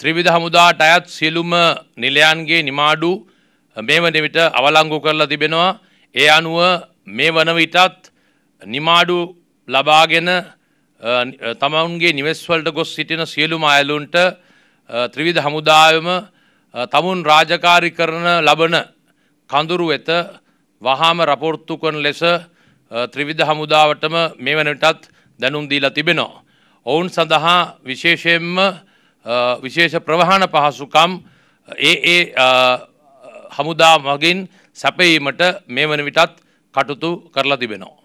ත්‍රිවිධ හමුදාට අයත් සියලුම නිලයන්ගේ නිමාඩු මේ වන විට අවලංගු කරලා තිබෙනවා. ඒ අනුව මේ වන විටත් නිමාඩු ලබාගෙන තමවුන්ගේ නිවෙස්වලට ගොස් සිටින සියලුම අයලුන්ට ත්‍රිවිධ හමුදාවම තමුන් රාජකාරි කරන ලබන කඳුරු වෙත වහාම රපොර්ත්තු කරන ලෙස ත්‍රිවිධ හමුදාවටම මේ වනටත් දැනුම් දීලා තිබෙනවා. ඔවුන් සඳහා විශේෂයෙන්ම විශේෂ ප්‍රවහන පහසුකම් ඒ ඒ හමුදා මගින් සැපයීමට මේ වන විටත් කටුතු කරලා තිබෙනවා.